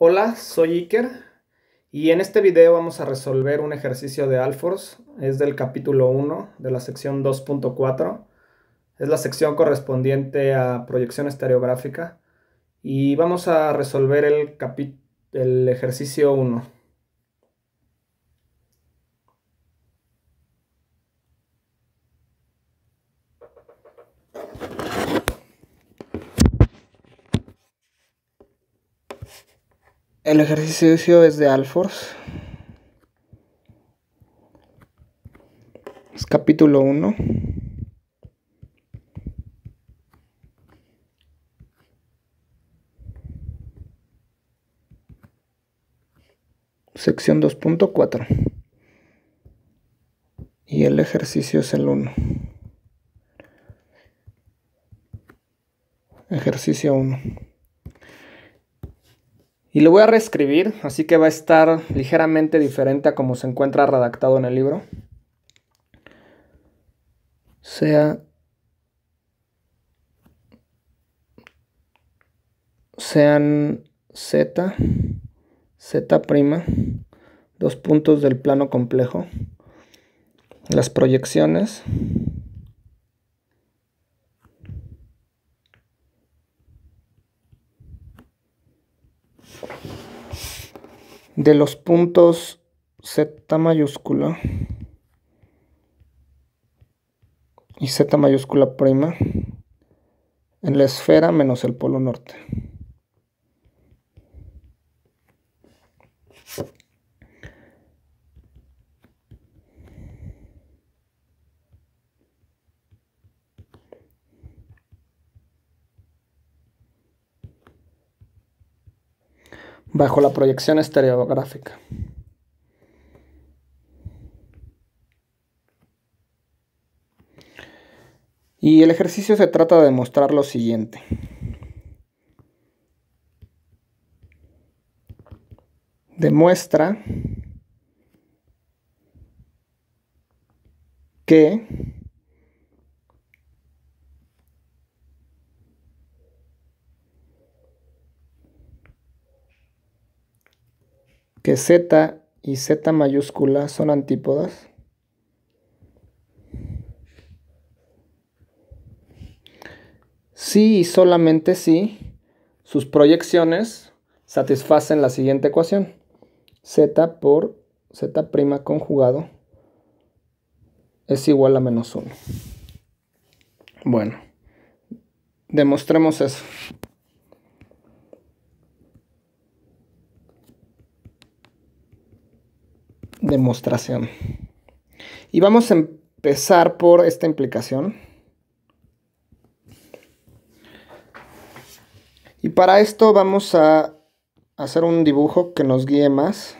Hola, soy Iker y en este video vamos a resolver un ejercicio de Alforce, es del capítulo 1 de la sección 2.4, es la sección correspondiente a proyección estereográfica y vamos a resolver el, el ejercicio 1. El ejercicio es de Alforce. Es capítulo 1. Sección 2.4. Y el ejercicio es el 1. Ejercicio 1. Y lo voy a reescribir, así que va a estar ligeramente diferente a como se encuentra redactado en el libro. Sea sean z, z prima, dos puntos del plano complejo, las proyecciones de los puntos Z mayúscula y Z mayúscula prima en la esfera menos el polo norte. bajo la proyección estereográfica. Y el ejercicio se trata de demostrar lo siguiente. Demuestra que que Z y Z mayúscula son antípodas? Sí y solamente si sus proyecciones satisfacen la siguiente ecuación. Z por Z' conjugado es igual a menos 1. Bueno, demostremos eso. demostración. Y vamos a empezar por esta implicación. Y para esto vamos a hacer un dibujo que nos guíe más.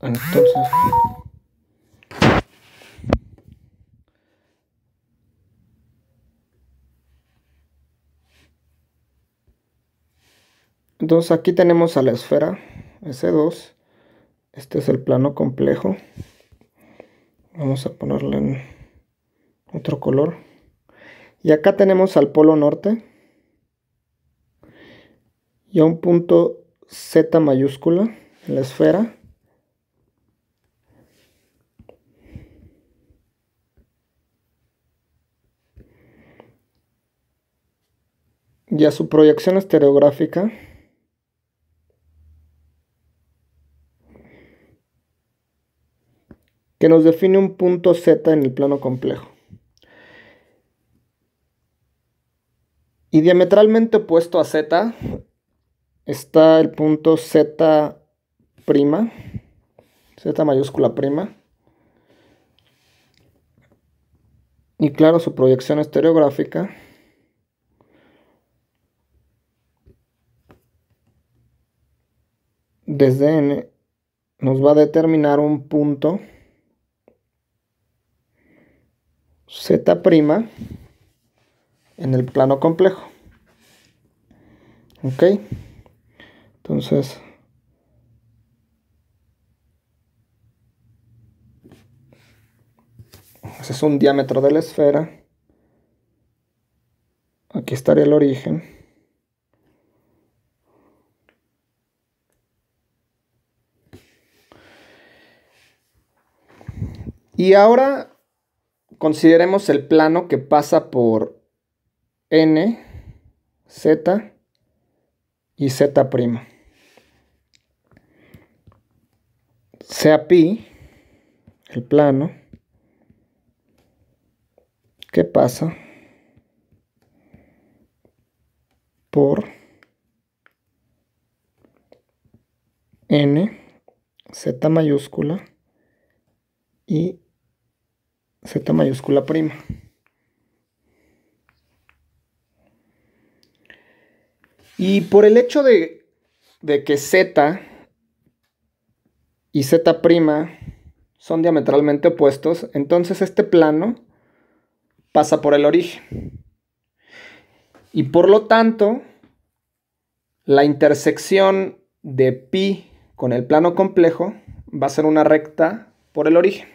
Entonces... Entonces aquí tenemos a la esfera S2. Este es el plano complejo. Vamos a ponerle en otro color. Y acá tenemos al polo norte. Y a un punto Z mayúscula en la esfera. Y a su proyección estereográfica que nos define un punto Z en el plano complejo. Y diametralmente opuesto a Z está el punto Z prima, Z mayúscula prima. Y claro, su proyección estereográfica. Desde N nos va a determinar un punto Z' en el plano complejo. ¿Ok? Entonces... Ese es un diámetro de la esfera. Aquí estaría el origen. Y ahora consideremos el plano que pasa por n, z y z'. Sea pi, el plano, que pasa por n, z mayúscula y Z mayúscula prima. Y por el hecho de, de que Z y Z prima son diametralmente opuestos, entonces este plano pasa por el origen. Y por lo tanto, la intersección de pi con el plano complejo va a ser una recta por el origen.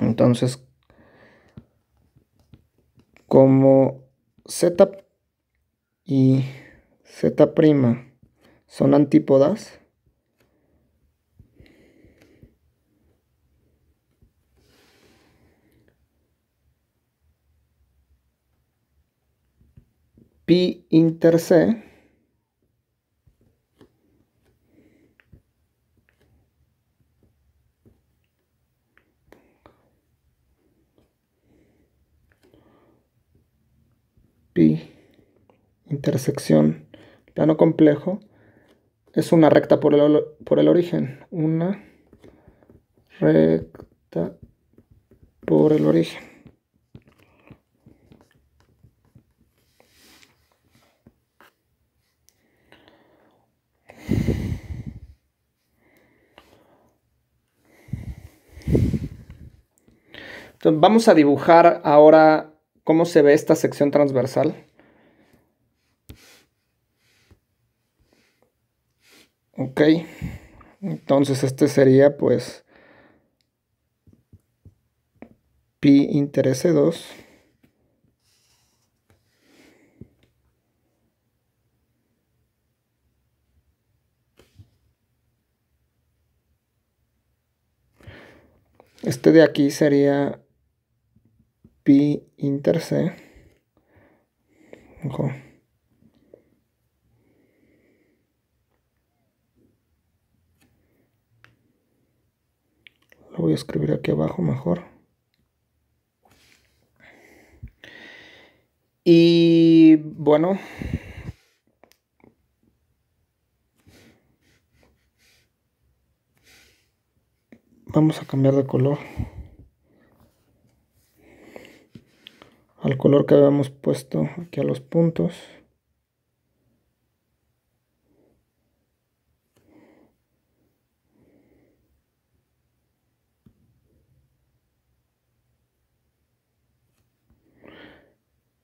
Entonces, como Z y Z' son antípodas, pi inter pi intersección plano complejo es una recta por el, por el origen. Una recta por el origen. Entonces, vamos a dibujar ahora cómo se ve esta sección transversal. Ok, entonces este sería pues pi interese 2 Este de aquí sería pi inter Lo voy a escribir aquí abajo mejor. Y bueno. Vamos a cambiar de color. al color que habíamos puesto aquí a los puntos.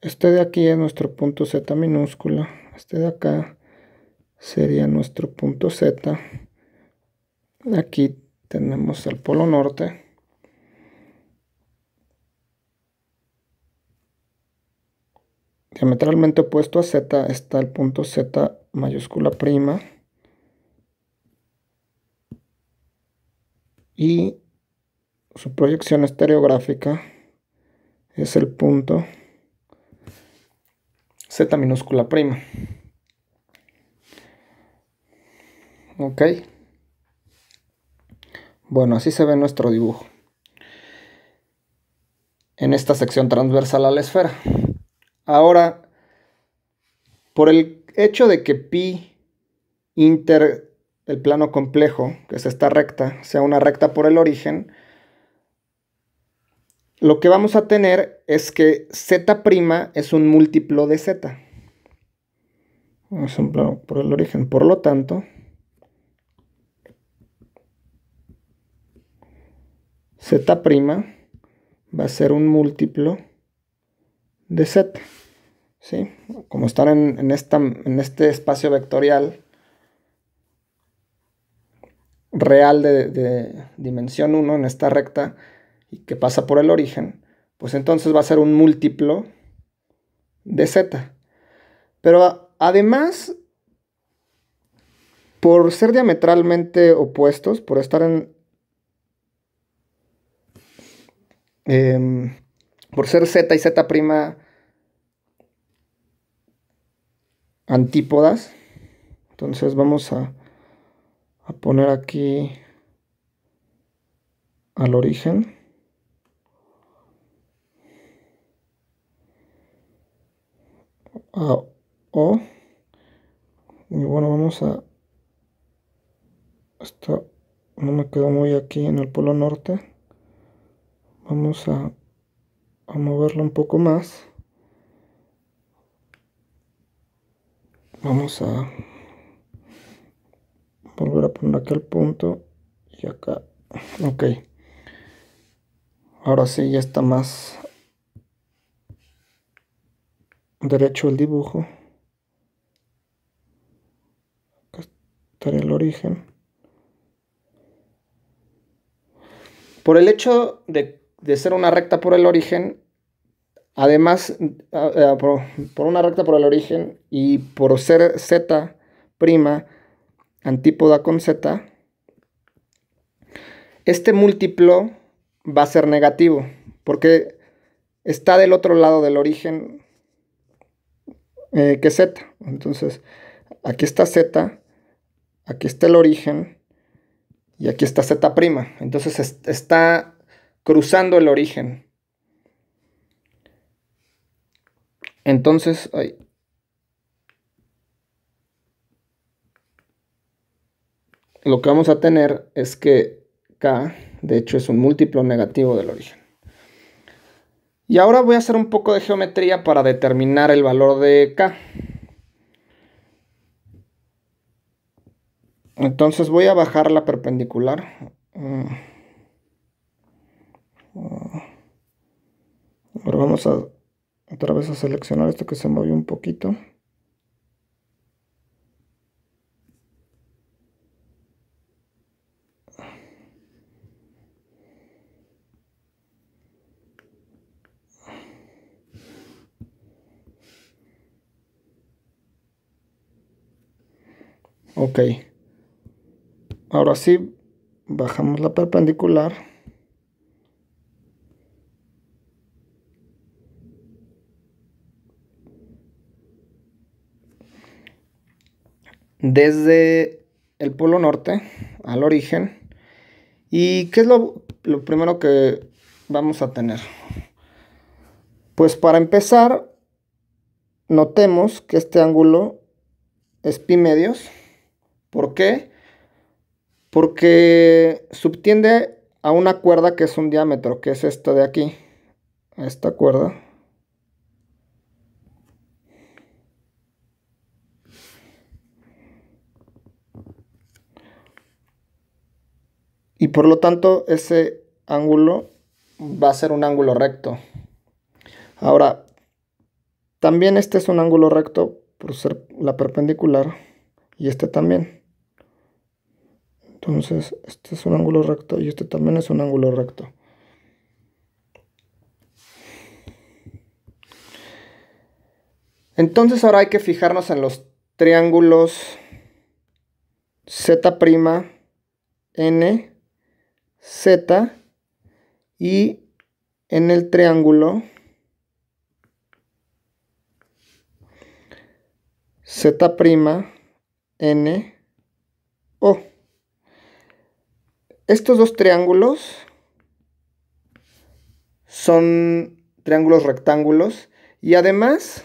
Este de aquí es nuestro punto Z minúscula. Este de acá sería nuestro punto Z. Aquí tenemos el polo norte. diametralmente opuesto a z está el punto z mayúscula prima y su proyección estereográfica es el punto z minúscula prima. Ok. Bueno, así se ve nuestro dibujo. En esta sección transversal a la esfera. Ahora, por el hecho de que pi inter el plano complejo, que es esta recta, sea una recta por el origen, lo que vamos a tener es que z' es un múltiplo de z. Es un plano por el origen. Por lo tanto, z' va a ser un múltiplo de z. ¿sí? Como están en, en, este espacio vectorial real de, dimensión 1, en esta recta, y que pasa por el origen, pues entonces va a ser un múltiplo de z. Pero además, por ser diametralmente opuestos, por estar en... Em, por ser z y z' antípodas. Entonces vamos a, a poner aquí al origen. A O. Y bueno, vamos a... esto no me quedó muy aquí en el polo norte. Vamos a, a moverlo un poco más. vamos a volver a poner aquí el punto y acá ok ahora sí ya está más derecho el dibujo acá está el origen por el hecho de, de ser una recta por el origen Además, por una recta por el origen y por ser z prima antípoda con z, este múltiplo va a ser negativo porque está del otro lado del origen eh, que z. Entonces, aquí está z, aquí está el origen y aquí está z prima. Entonces está cruzando el origen. Entonces, lo que vamos a tener es que K, de hecho, es un múltiplo negativo del origen. Y ahora voy a hacer un poco de geometría para determinar el valor de K. Entonces voy a bajar la perpendicular. Ahora mm. mm. vamos a otra vez a seleccionar esto que se movió un poquito ok ahora sí bajamos la perpendicular desde el Polo Norte al origen. ¿Y qué es lo, lo primero que vamos a tener? Pues para empezar, notemos que este ángulo es pi medios. ¿Por qué? Porque subtiende a una cuerda que es un diámetro, que es esta de aquí, esta cuerda. Y por lo tanto, ese ángulo va a ser un ángulo recto. Ahora, también este es un ángulo recto por ser la perpendicular y este también. Entonces, este es un ángulo recto y este también es un ángulo recto. Entonces ahora hay que fijarnos en los triángulos Z', N Z y en el triángulo Z' N O. Estos dos triángulos son triángulos rectángulos y además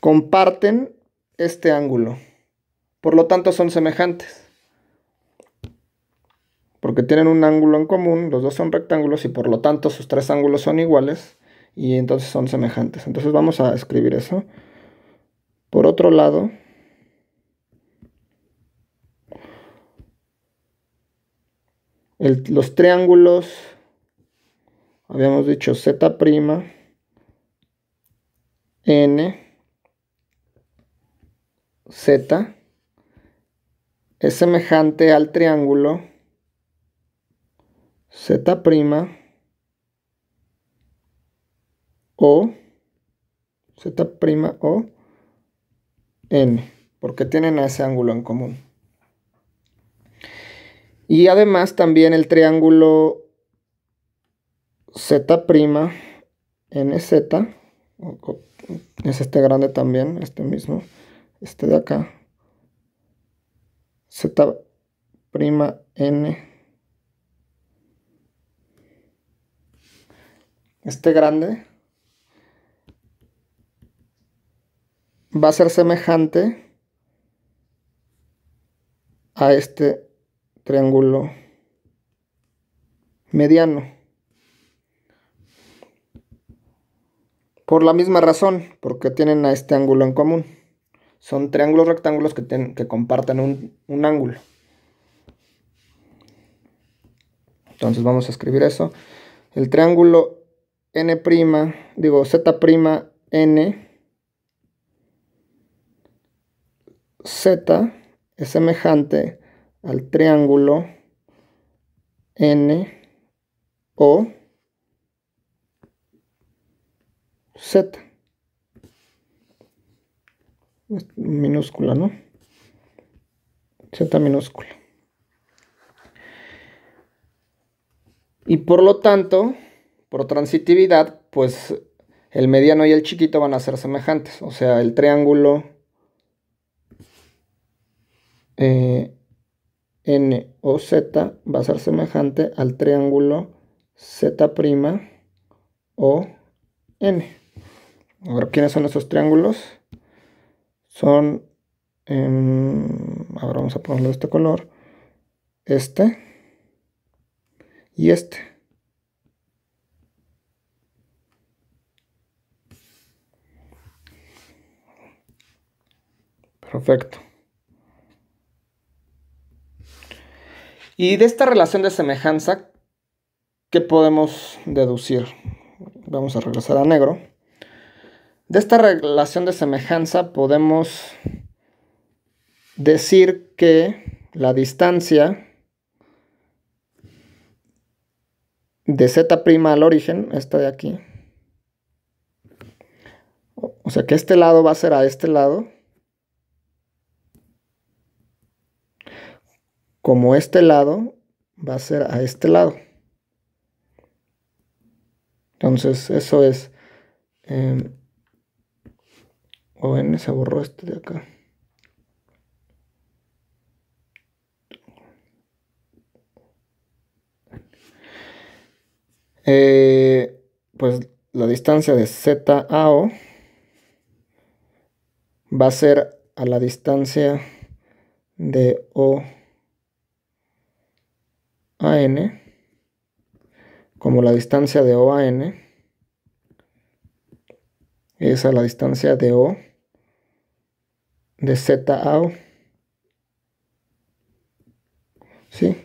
comparten este ángulo. Por lo tanto son semejantes porque tienen un ángulo en común, los dos son rectángulos y por lo tanto sus tres ángulos son iguales y entonces son semejantes. Entonces vamos a escribir eso. Por otro lado, los triángulos, habíamos dicho Z', N, Z, es semejante al triángulo Z' o Z' o N, porque tienen ese ángulo en común. Y además también el triángulo Z', Z, es este grande también, este mismo, este de acá, Z', N, este grande va a ser semejante a este triángulo mediano. Por la misma razón, porque tienen a este ángulo en común. Son triángulos rectángulos que, que comparten un, un ángulo. Entonces vamos a escribir eso. El triángulo n', digo N. z es semejante al triángulo n o z minúscula, ¿no? Z minúscula. Y por lo tanto, por transitividad, pues el mediano y el chiquito van a ser semejantes. O sea, el triángulo eh, N o Z va a ser semejante al triángulo Z' o N. Ahora, ¿quiénes son esos triángulos? Son, ahora em, vamos a ponerlo de este color, este y este. Perfecto. Y de esta relación de semejanza, ¿qué podemos deducir? Vamos a regresar a negro. De esta relación de semejanza podemos decir que la distancia de z' al origen, esta de aquí, o sea que este lado va a ser a este lado, como este lado va a ser a este lado. Entonces eso es... Eh, em, oh, o en se borró este de acá. Eh, pues la distancia de Z O va a ser a la distancia de O n como la distancia de O a N es a la distancia de O de Z a O. ¿Sí?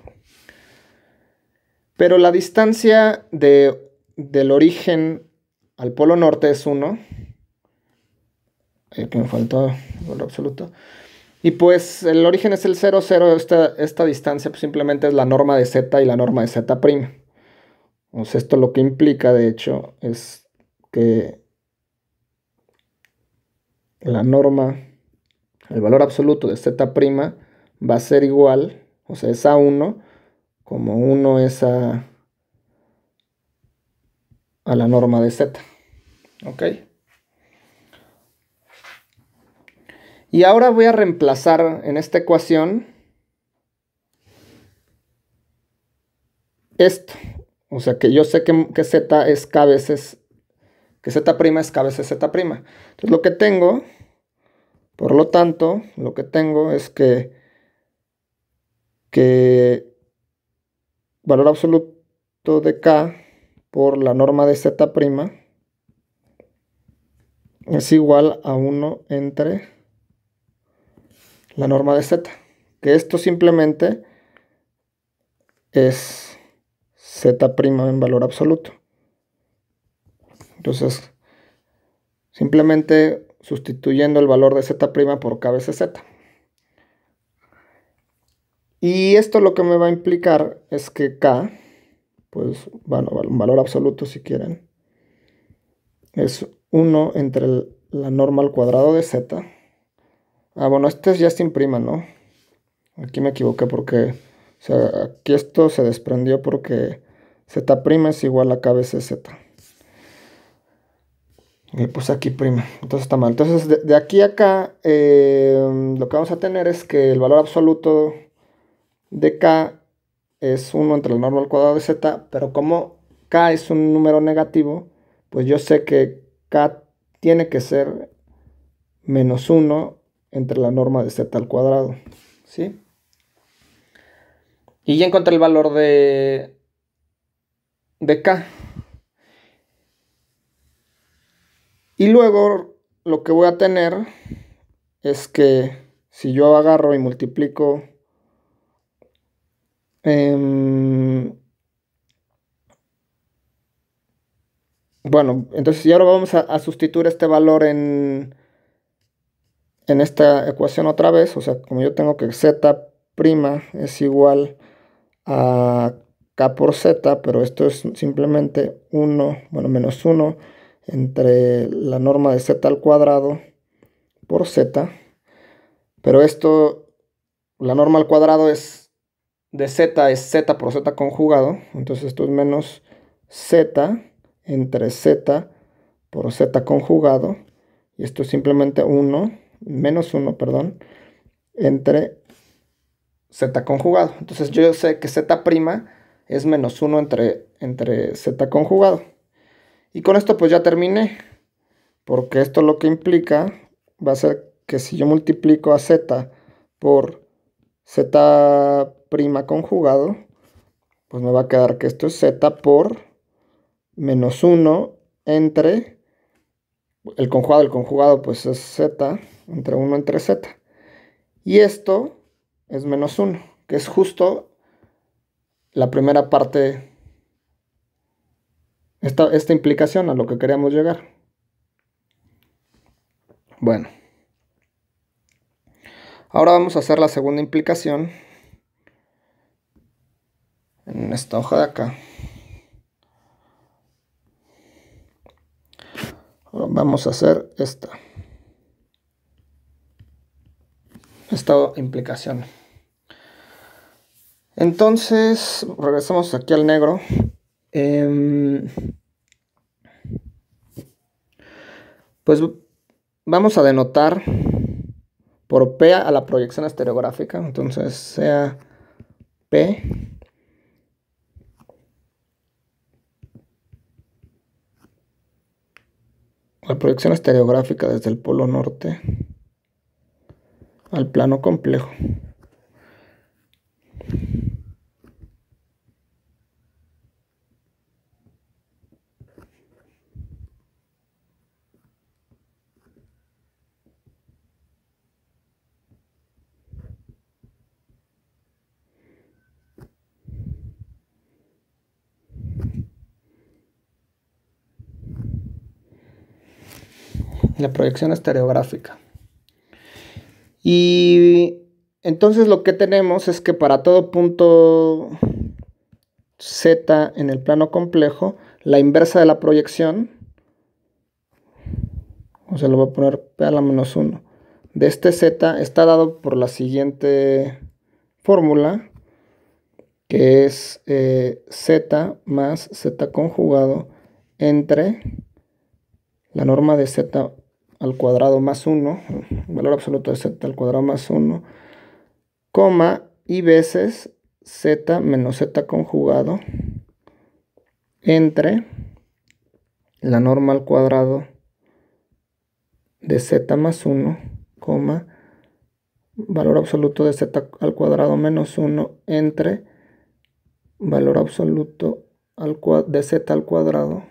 Pero la distancia del origen al polo norte es 1. Aquí eh, que me faltó, el valor absoluto. Y pues el origen es el 0, 0. Esta, distancia pues, simplemente es la norma de z y la norma de z'. sea, esto lo que implica, de hecho, es que la norma, el valor absoluto de z' va a ser igual, o sea, es a 1, como 1 es a, a la norma de z. ¿Ok? Y ahora voy a reemplazar en esta ecuación esto. O sea que yo sé que, z es k veces, que z' es k veces z'. Entonces lo que tengo, por lo tanto, lo que tengo es que, que valor absoluto de k por la norma de z' es igual a 1 entre la norma de z, que esto simplemente es z' en valor absoluto. Entonces, simplemente sustituyendo el valor de z' por K veces Z Y esto lo que me va a implicar es que k, pues, bueno, un valor absoluto si quieren, es 1 entre la norma al cuadrado de z Ah, bueno, este es sin Prima, ¿no? Aquí me equivoqué porque... O sea, aquí esto se desprendió porque Z' es igual a KBCZ. Y pues aquí prima. Entonces está mal. Entonces de, aquí a acá eh, lo que vamos a tener es que el valor absoluto de K es 1 entre la normal al cuadrado de Z. Pero como K es un número negativo, pues yo sé que K tiene que ser menos 1 entre la norma de z al cuadrado. ¿Sí? Y ya encontré el valor de, de k. Y luego lo que voy a tener es que si yo agarro y multiplico em, bueno, entonces ya ahora vamos a, sustituir este valor en, en esta ecuación otra vez, o sea, como yo tengo que z' es igual a k por z, pero esto es simplemente 1, bueno, menos 1 entre la norma de z al cuadrado por z, pero esto, la norma al cuadrado es de z es z por z conjugado, entonces esto es menos z entre z por z conjugado, y esto es simplemente 1 menos 1, perdón, entre z conjugado. Entonces yo sé que z' es menos 1 entre, entre z conjugado. Y con esto pues ya terminé, porque esto lo que implica va a ser que si yo multiplico a z por z' conjugado, pues me va a quedar que esto es z por menos 1 entre el conjugado, el conjugado pues es z entre 1 entre z. Y esto es menos 1, que es justo la primera parte, esta, esta implicación a lo que queríamos llegar. Bueno. Ahora vamos a hacer la segunda implicación en esta hoja de acá. vamos a hacer esta. esta implicación. Entonces, regresamos aquí al negro. Em, pues vamos a denotar por P a la proyección estereográfica. Entonces, sea P. La proyección estereográfica desde el polo norte al plano complejo. La proyección estereográfica. Y entonces lo que tenemos es que para todo punto z en el plano complejo, la inversa de la proyección, o sea, lo voy a poner p a la menos 1, de este z está dado por la siguiente fórmula, que es eh, z más z conjugado entre la norma de z al cuadrado más 1, valor absoluto de z al cuadrado más 1, coma y veces z menos z conjugado entre la norma al cuadrado de z más 1, coma valor absoluto de z al cuadrado menos 1 entre valor absoluto de z al cuadrado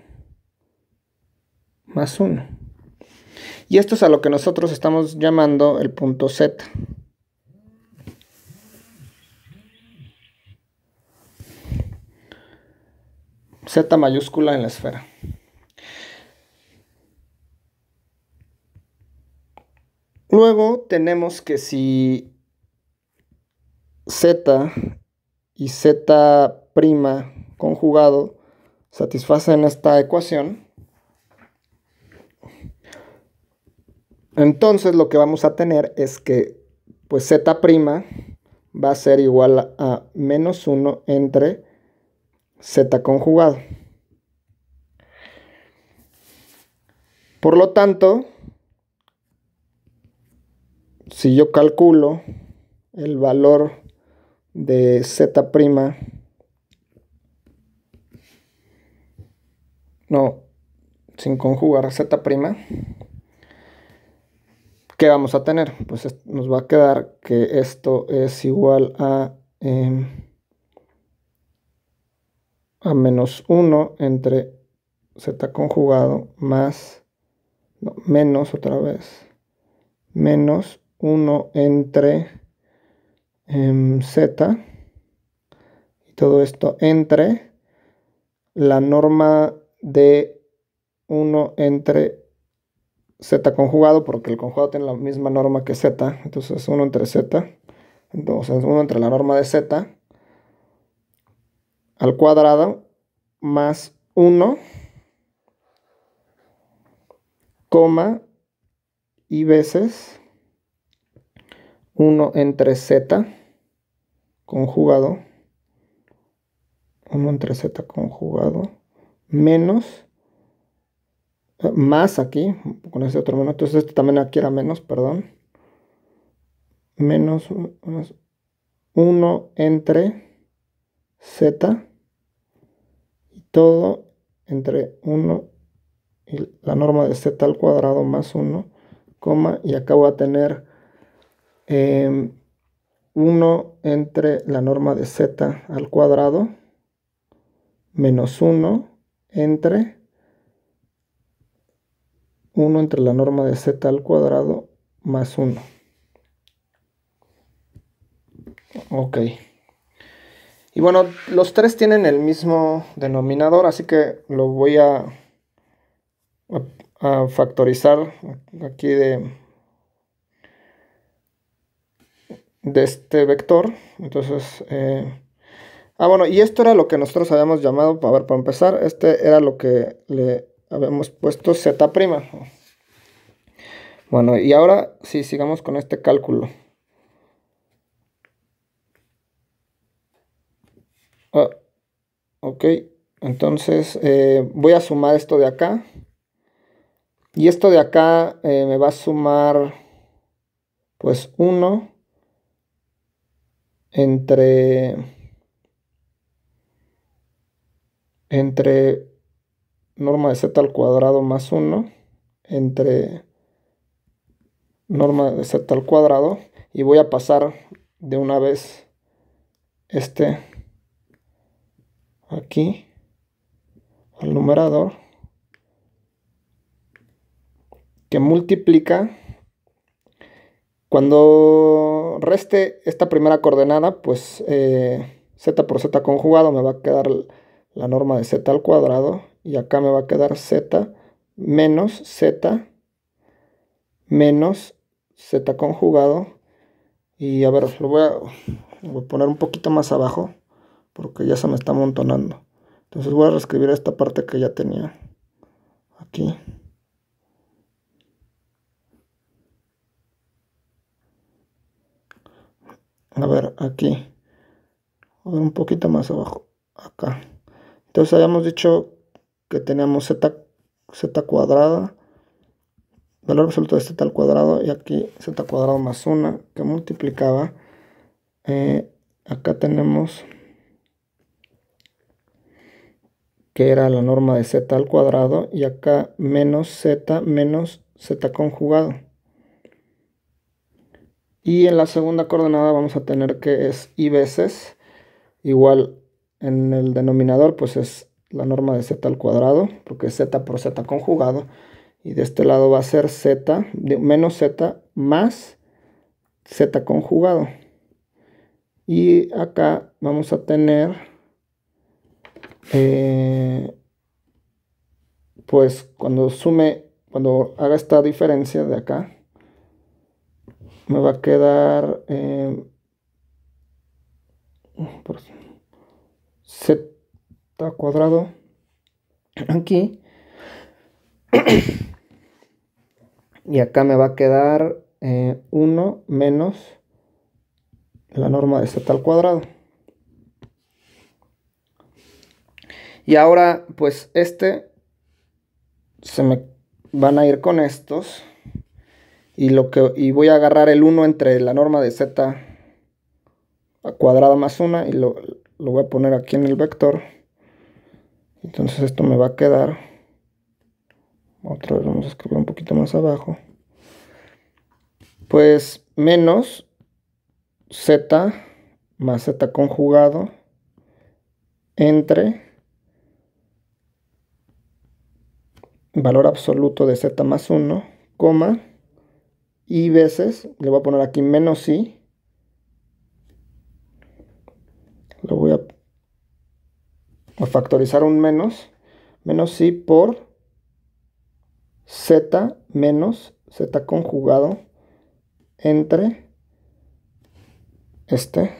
más 1. Y esto es a lo que nosotros estamos llamando el punto Z. Z mayúscula en la esfera. Luego tenemos que si Z y Z' conjugado satisfacen esta ecuación, Entonces lo que vamos a tener es que pues z' va a ser igual a menos 1 entre z conjugado. Por lo tanto, si yo calculo el valor de z' no, sin conjugar z' ¿qué vamos a tener? Pues nos va a quedar que esto es igual a, em, a menos 1 entre z conjugado más, menos otra vez, menos 1 entre em, z, y todo esto entre la norma de 1 entre z conjugado, porque el conjugado tiene la misma norma que z, entonces 1 entre z, entonces 1 entre la norma de z al cuadrado más 1, coma y veces 1 entre z conjugado, 1 entre z conjugado, menos más aquí, con ese otro menos, entonces este también aquí era menos, perdón, menos 1 entre z y todo entre 1 y la norma de z al cuadrado más 1, coma, y acá voy a tener 1 em, entre la norma de z al cuadrado menos 1 entre 1 entre la norma de z al cuadrado más 1. Ok. Y bueno, los tres tienen el mismo denominador, así que lo voy a, factorizar aquí de, de este vector. Entonces, eh, ah bueno, y esto era lo que nosotros habíamos llamado, para ver, para empezar, este era lo que le habíamos puesto z'. Bueno, y ahora si sigamos con este cálculo. Ah, ok, entonces eh, voy a sumar esto de acá. Y esto de acá eh, me va a sumar, pues, 1 entre, entre norma de z al cuadrado más 1 entre norma de z al cuadrado y voy a pasar de una vez este aquí al numerador que multiplica cuando reste esta primera coordenada pues eh, z por z conjugado me va a quedar la norma de z al cuadrado y acá me va a quedar z menos z menos z conjugado y a ver, lo voy a, poner un poquito más abajo porque ya se me está amontonando. Entonces voy a reescribir esta parte que ya tenía aquí. A ver, aquí. un poquito más abajo. Acá. Entonces habíamos dicho que teníamos z, z cuadrada, valor absoluto de z este al cuadrado, y aquí z cuadrado más 1, que multiplicaba, eh, acá tenemos que era la norma de z al cuadrado, y acá menos z menos z conjugado. Y en la segunda coordenada vamos a tener que es i veces, igual en el denominador pues es la norma de z al cuadrado, porque es z por z conjugado. Y de este lado va a ser z, menos z más z conjugado. Y acá vamos a tener, eh, pues cuando sume, cuando haga esta diferencia de acá, me va a quedar eh, z cuadrado aquí. y acá me va a quedar 1 eh, menos la norma de z al cuadrado. Y ahora, pues este se me van a ir con estos. Y, lo que, y voy a agarrar el 1 entre la norma de z cuadrado más 1 y lo, lo voy a poner aquí en el vector entonces esto me va a quedar otra vez vamos a escribir un poquito más abajo pues menos z más z conjugado entre valor absoluto de z más 1, coma, y veces, le voy a poner aquí menos i, lo voy a factorizar un menos, menos si por z menos z conjugado entre este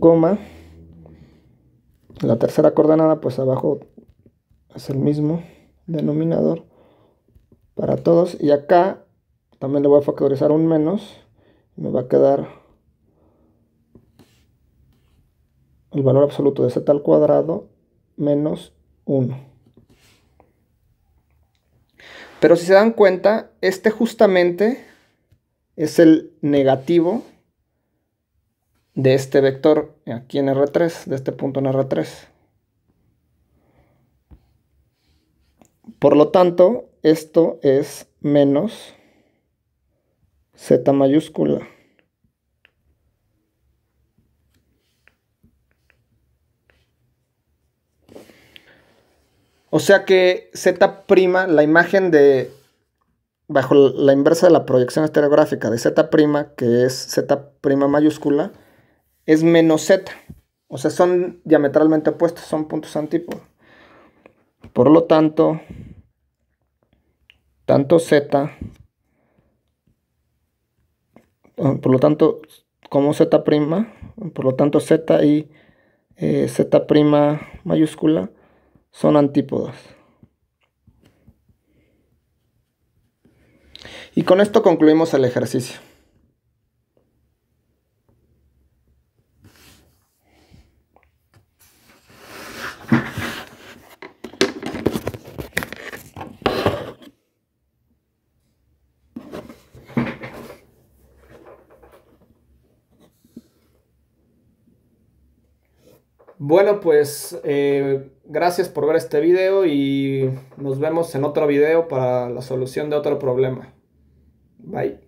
coma la tercera coordenada pues abajo es el mismo denominador para todos y acá también le voy a factorizar un menos. y Me va a quedar el valor absoluto de z al cuadrado menos 1. Pero si se dan cuenta, este justamente es el negativo de este vector aquí en R3, de este punto en R3. Por lo tanto, esto es menos Z mayúscula. O sea que Z', la imagen de, bajo la inversa de la proyección estereográfica de Z', que es Z' mayúscula, es menos Z. O sea, son diametralmente opuestos, son puntos antípodos. Por lo tanto, tanto Z Ah, por lo tanto, como Z', por lo tanto Z y eh, Z' mayúscula son antípodas. Y con esto concluimos el ejercicio. Bueno, pues eh, gracias por ver este video y nos vemos en otro video para la solución de otro problema. Bye.